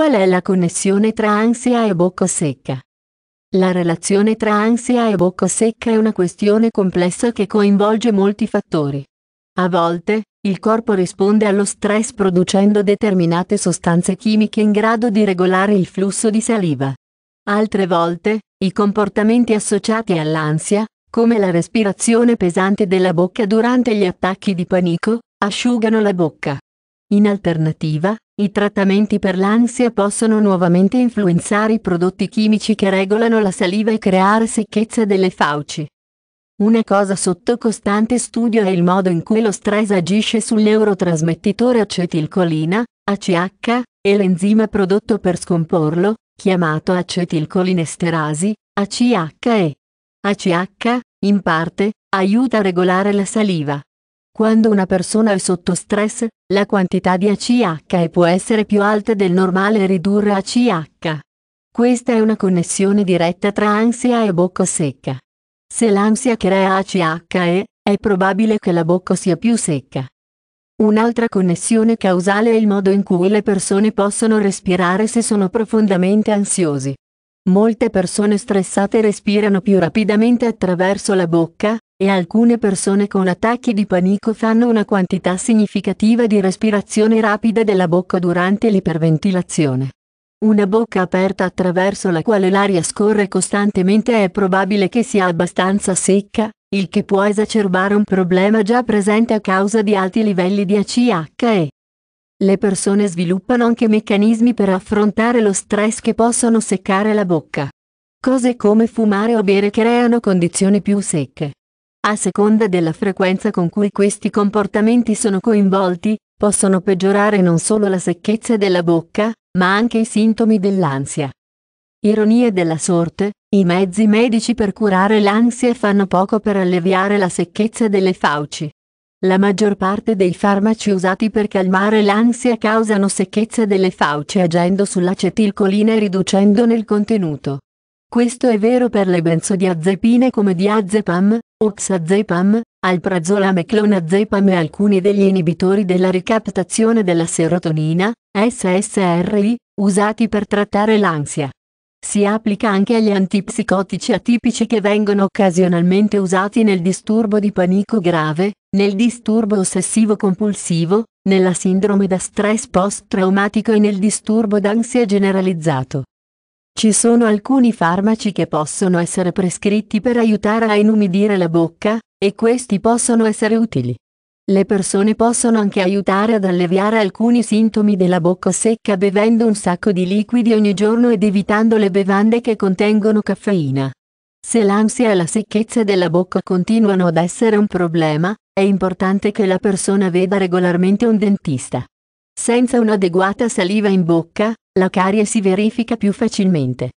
Qual è la connessione tra ansia e bocca secca? La relazione tra ansia e bocca secca è una questione complessa che coinvolge molti fattori. A volte, il corpo risponde allo stress producendo determinate sostanze chimiche in grado di regolare il flusso di saliva. Altre volte, i comportamenti associati all'ansia, come la respirazione pesante della bocca durante gli attacchi di panico, asciugano la bocca. In alternativa, i trattamenti per l'ansia possono nuovamente influenzare i prodotti chimici che regolano la saliva e creare secchezza delle fauci. Una cosa sotto costante studio è il modo in cui lo stress agisce sul neurotrasmettitore acetilcolina, ACH, e l'enzima prodotto per scomporlo, chiamato acetilcolinesterasi, ACHE. ACH, in parte, aiuta a regolare la saliva. Quando una persona è sotto stress, la quantità di ACH può essere più alta del normale e ridurre ACH. Questa è una connessione diretta tra ansia e bocca secca. Se l'ansia crea ACHE, è probabile che la bocca sia più secca. Un'altra connessione causale è il modo in cui le persone possono respirare se sono profondamente ansiosi. Molte persone stressate respirano più rapidamente attraverso la bocca, e alcune persone con attacchi di panico fanno una quantità significativa di respirazione rapida della bocca durante l'iperventilazione. Una bocca aperta attraverso la quale l'aria scorre costantemente è probabile che sia abbastanza secca, il che può esacerbare un problema già presente a causa di alti livelli di ACH e Le persone sviluppano anche meccanismi per affrontare lo stress che possono seccare la bocca. Cose come fumare o bere creano condizioni più secche. A seconda della frequenza con cui questi comportamenti sono coinvolti, possono peggiorare non solo la secchezza della bocca, ma anche i sintomi dell'ansia. Ironie della sorte, i mezzi medici per curare l'ansia fanno poco per alleviare la secchezza delle fauci. La maggior parte dei farmaci usati per calmare l'ansia causano secchezza delle fauci agendo sull'acetilcolina e riducendone il contenuto. Questo è vero per le benzodiazepine come diazepam, Oxazepam, alprazolam e clonazepam e alcuni degli inibitori della ricaptazione della serotonina, SSRI, usati per trattare l'ansia. Si applica anche agli antipsicotici atipici che vengono occasionalmente usati nel disturbo di panico grave, nel disturbo ossessivo-compulsivo, nella sindrome da stress post-traumatico e nel disturbo d'ansia generalizzato. Ci sono alcuni farmaci che possono essere prescritti per aiutare a inumidire la bocca, e questi possono essere utili. Le persone possono anche aiutare ad alleviare alcuni sintomi della bocca secca bevendo un sacco di liquidi ogni giorno ed evitando le bevande che contengono caffeina. Se l'ansia e la secchezza della bocca continuano ad essere un problema, è importante che la persona veda regolarmente un dentista. Senza un'adeguata saliva in bocca, la carie si verifica più facilmente.